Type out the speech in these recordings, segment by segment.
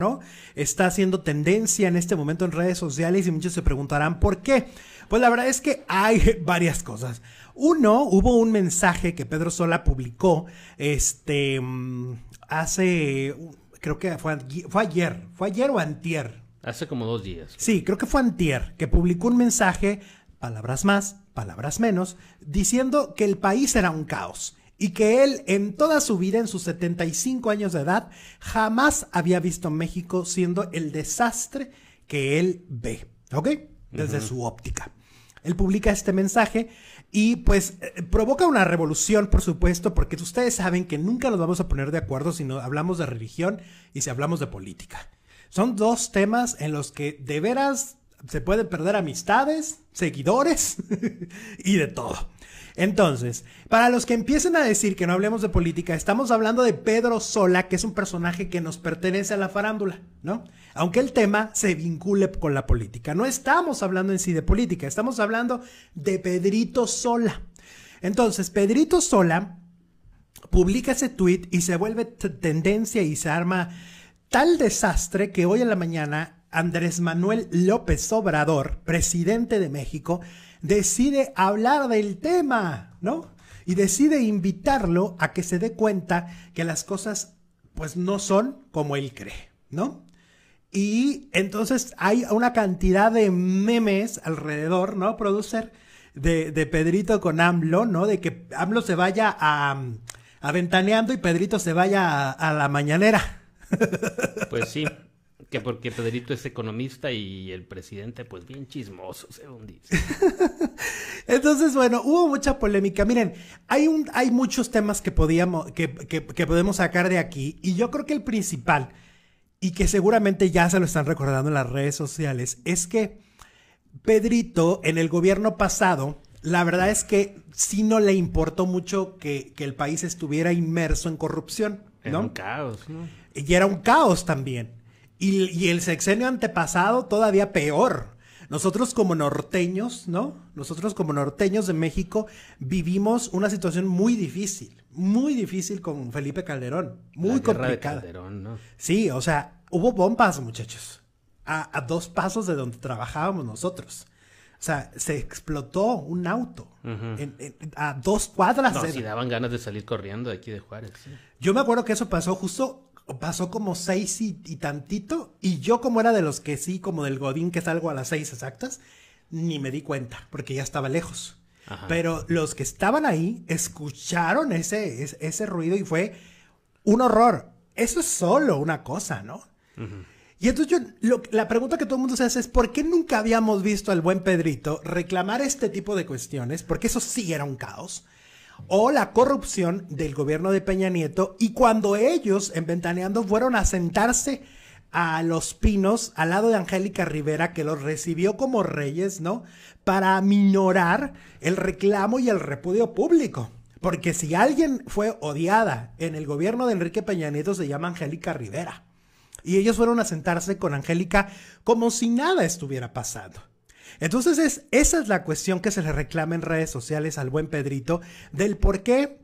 ¿no? Está haciendo tendencia en este momento en redes sociales y muchos se preguntarán por qué. Pues la verdad es que hay varias cosas. Uno, hubo un mensaje que Pedro Sola publicó, este, mm, hace, uh, creo que fue, fue ayer, fue ayer o antier. Hace como dos días. Sí, creo que fue antier, que publicó un mensaje, palabras más, palabras menos, diciendo que el país era un caos y que él en toda su vida, en sus 75 años de edad, jamás había visto México siendo el desastre que él ve, ¿ok? Desde su óptica. Él publica este mensaje y pues eh, provoca una revolución, por supuesto, porque ustedes saben que nunca nos vamos a poner de acuerdo si no hablamos de religión y si hablamos de política. Son dos temas en los que de veras se pueden perder amistades, seguidores y de todo. Entonces, para los que empiecen a decir que no hablemos de política, estamos hablando de Pedro Sola, que es un personaje que nos pertenece a la farándula, ¿no? Aunque el tema se vincule con la política. No estamos hablando en sí de política, estamos hablando de Pedrito Sola. Entonces, Pedrito Sola publica ese tweet y se vuelve tendencia y se arma tal desastre que hoy en la mañana Andrés Manuel López Obrador, presidente de México, decide hablar del tema, ¿no? Y decide invitarlo a que se dé cuenta que las cosas pues no son como él cree, ¿no? Y entonces hay una cantidad de memes alrededor, ¿no? Producer de, Pedrito con AMLO, ¿no? De que AMLO se vaya a, y Pedrito se vaya a, a la mañanera. Pues sí, que porque Pedrito es economista y el presidente, pues bien chismoso, según dice. Entonces, bueno, hubo mucha polémica. Miren, hay, un, hay muchos temas que, podíamos, que, que, podemos sacar de aquí y yo creo que el principal, y que seguramente ya se lo están recordando en las redes sociales, es que Pedrito en el gobierno pasado, la verdad es que sí no le importó mucho que, que el país estuviera inmerso en corrupción. Era un caos, ¿no? Y era un caos también. Y, el sexenio antepasado todavía peor. Nosotros como norteños, ¿no? Nosotros como norteños de México vivimos una situación muy difícil, muy difícil con Felipe Calderón, muy complicada. Calderón, ¿no? Sí, o sea, hubo bombas, muchachos, a, a, dos pasos de donde trabajábamos nosotros. O sea, se explotó un auto a dos cuadras. No, si daban ganas de salir corriendo de aquí de Juárez. Yo me acuerdo que eso pasó justo pasó como seis y, tantito, y yo como era de los que sí, como del Godín que salgo a las seis exactas, ni me di cuenta, porque ya estaba lejos. Pero los que estaban ahí escucharon ese, ese, ruido y fue un horror. Eso es solo una cosa, ¿no? Y entonces yo, la pregunta que todo el mundo se hace es, ¿por qué nunca habíamos visto al buen Pedrito reclamar este tipo de cuestiones? Porque eso sí era un caos o la corrupción del gobierno de Peña Nieto y cuando ellos en Ventaneando fueron a sentarse a Los Pinos al lado de Angélica Rivera que los recibió como reyes, ¿no? Para minorar el reclamo y el repudio público. Porque si alguien fue odiada en el gobierno de Enrique Peña Nieto se llama Angélica Rivera. Y ellos fueron a sentarse con Angélica como si nada estuviera pasando. Entonces es, esa es la cuestión que se le reclama en redes sociales al buen Pedrito del por qué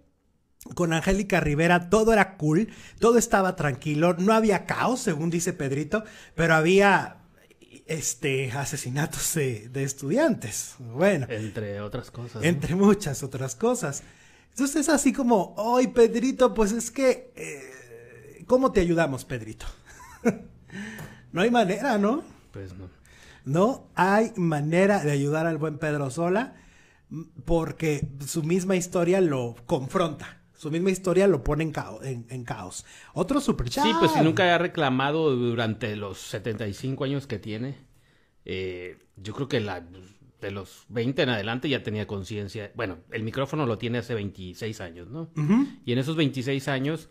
con Angélica Rivera todo era cool, todo estaba tranquilo, no había caos, según dice Pedrito, pero había este, asesinatos de, estudiantes. Bueno. Entre otras cosas. Entre muchas otras cosas. Entonces, así como, hoy Pedrito, pues es que, eh, ¿cómo te ayudamos, Pedrito? no hay manera, ¿no? Pues no. No hay manera de ayudar al buen Pedro Sola porque su misma historia lo confronta. Su misma historia lo pone en, caos. En, caos. Otro super Sí, pues si nunca ha reclamado durante los 75 años que tiene, eh, yo creo que la, de los 20 en adelante ya tenía conciencia. Bueno, el micrófono lo tiene hace 26 años, ¿no? Y en esos 26 años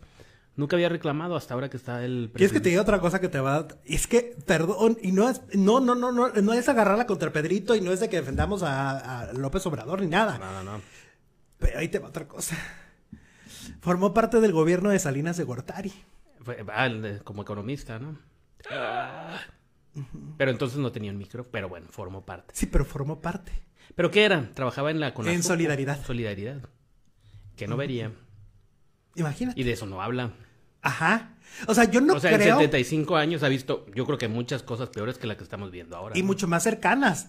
Nunca había reclamado hasta ahora que está el presidente. Y es que te digo otra cosa que te va a... Es que, perdón, y no es... No, no, no, no, no es agarrarla contra Pedrito y no es de que defendamos a, López Obrador ni nada. No, no, no. Pero ahí te va otra cosa. Formó parte del gobierno de Salinas de Gortari. Ah, como economista, ¿no? Pero entonces no tenía un micro, pero bueno, formó parte. Sí, pero formó parte. ¿Pero qué era? Trabajaba en la... en Solidaridad. Solidaridad. Que no vería imagina Y de eso no habla. Ajá. O sea, yo no o sea, en 75 años ha visto, yo creo que muchas cosas peores que las que estamos viendo ahora. Y mucho más cercanas.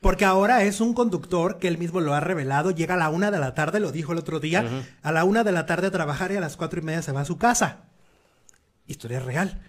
Porque ahora es un conductor que él mismo lo ha revelado, llega a la una de la tarde, lo dijo el otro día, a la una de la tarde a trabajar y a las cuatro y media se va a su casa. Historia real.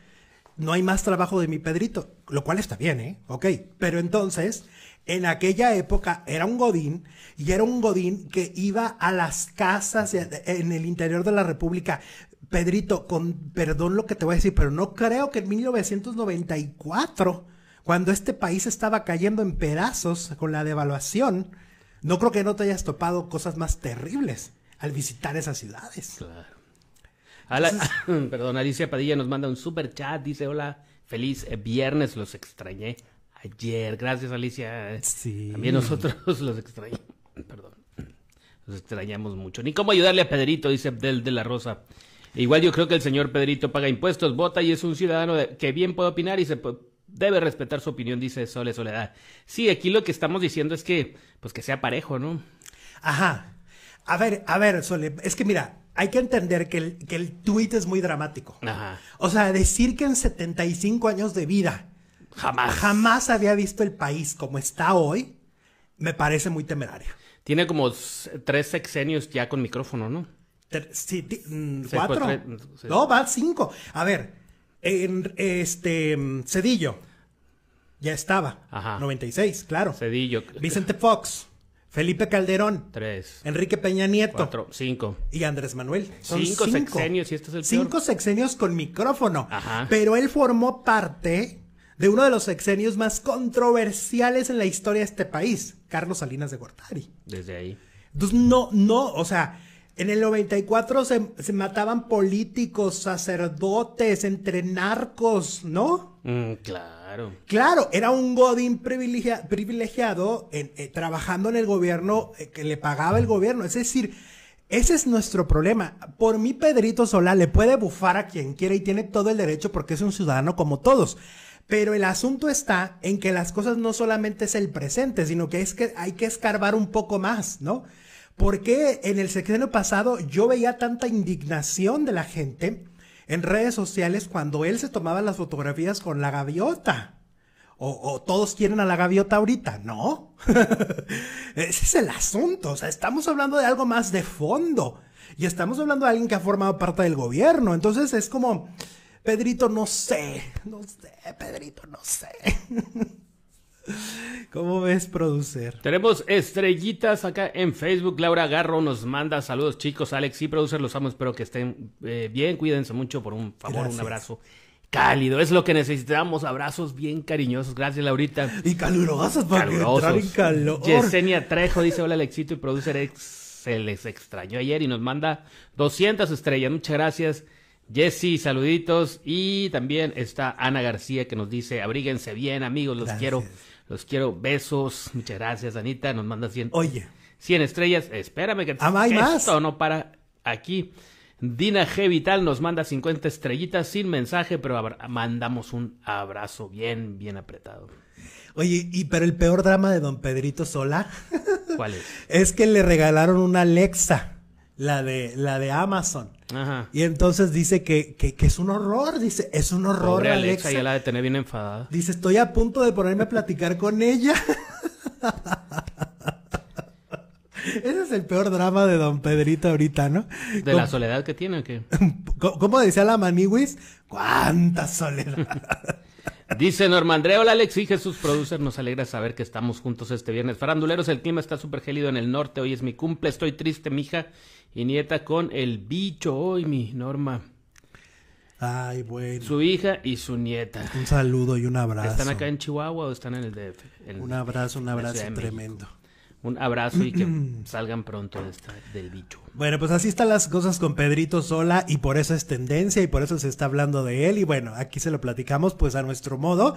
No hay más trabajo de mi Pedrito, lo cual está bien, ¿eh? Ok. Pero entonces, en aquella época era un godín y era un godín que iba a las casas en el interior de la República. Pedrito, con perdón lo que te voy a decir, pero no creo que en 1994, cuando este país estaba cayendo en pedazos con la devaluación, no creo que no te hayas topado cosas más terribles al visitar esas ciudades. Claro. perdón, Alicia Padilla nos manda un super chat, dice hola, feliz eh, viernes, los extrañé ayer. Gracias, Alicia. Sí. También nosotros los extrañamos. Perdón. Los extrañamos mucho. Ni cómo ayudarle a Pedrito, dice Abdel de la Rosa. Igual yo creo que el señor Pedrito paga impuestos, vota y es un ciudadano que bien puede opinar y se debe respetar su opinión, dice Sole Soledad. Sí, aquí lo que estamos diciendo es que, pues que sea parejo, ¿no? Ajá. A ver, a ver, Sole, es que mira, hay que entender que el, que el tuit es muy dramático. Ajá. O sea, decir que en 75 años de vida Jamás. Jamás había visto el país como está hoy. Me parece muy temerario. Tiene como tres sexenios ya con micrófono, ¿no? Sí, mm, cuatro. Mm, no, va cinco. A ver, en, este mm, Cedillo ya estaba. Ajá. 96, claro. Cedillo. Vicente Fox. Felipe Calderón. Tres. Enrique Peña Nieto. Cuatro. Cinco. Y Andrés Manuel. cinco, sexenios, y este es el Cinco sexenios con micrófono. Ajá. Pero él formó parte de uno de los sexenios más controversiales en la historia de este país, Carlos Salinas de Gortari. Desde ahí. Entonces, no, no, o sea, en el 94 se, mataban políticos, sacerdotes, entre narcos, ¿no? Mm, claro. Claro, era un godín privilegiado eh, trabajando en el gobierno eh, que le pagaba el gobierno. Es decir, ese es nuestro problema. Por mí, Pedrito Solá le puede bufar a quien quiera y tiene todo el derecho porque es un ciudadano como todos. Pero el asunto está en que las cosas no solamente es el presente, sino que es que hay que escarbar un poco más, ¿no? Porque en el sexenio pasado yo veía tanta indignación de la gente en redes sociales cuando él se tomaba las fotografías con la gaviota? O, o, todos quieren a la gaviota ahorita, ¿no? Ese es el asunto, o sea, estamos hablando de algo más de fondo y estamos hablando de alguien que ha formado parte del gobierno, entonces es como, Pedrito, no sé, no sé, Pedrito, no sé. ¿Cómo ves, producer? Tenemos estrellitas acá en Facebook. Laura Garro nos manda saludos, chicos. Alex y producer, los amo. Espero que estén eh, bien. Cuídense mucho. Por un favor, un abrazo cálido. Es lo que necesitamos. Abrazos bien cariñosos. Gracias, Laurita. Y calurosos para entrar en calor. Yesenia Trejo dice: Hola, Alexito y producer. se les extrañó ayer y nos manda 200 estrellas. Muchas gracias. Jesse, saluditos. Y también está Ana García que nos dice, abríguense bien, amigos, los quiero. Los quiero, besos. Muchas gracias, Anita. Nos manda cien Oye. cien estrellas. Espérame que, ah, hay más? no para aquí. Dina G. Vital nos manda cincuenta estrellitas sin mensaje, pero mandamos un abrazo bien, bien apretado. Oye, y pero el peor drama de don Pedrito Sola. ¿Cuál es? es que le regalaron una Alexa la de, la de Amazon. Ajá. Y entonces dice que, que, que, es un horror, dice, es un horror. Pobre Alexa, ya la de tener bien enfadada. Dice, estoy a punto de ponerme a platicar con ella. Ese es el peor drama de Don Pedrito ahorita, ¿no? ¿De la soledad que tiene o qué? ¿Cómo, decía la Maniwis? ¡Cuánta soledad! Dice Norma Andrea, hola Alex y Jesús Producer, nos alegra saber que estamos juntos este viernes. Faranduleros, el clima está súper gélido en el norte, hoy es mi cumple, estoy triste, hija y nieta con el bicho hoy, mi Norma. Ay, bueno. Su hija y su nieta. Un saludo y un abrazo. ¿Están acá en Chihuahua o están en el DF? un abrazo, un abrazo tremendo un abrazo y que salgan pronto del bicho. Bueno, pues así están las cosas con Pedrito Sola y por eso es tendencia y por eso se está hablando de él y bueno, aquí se lo platicamos pues a nuestro modo.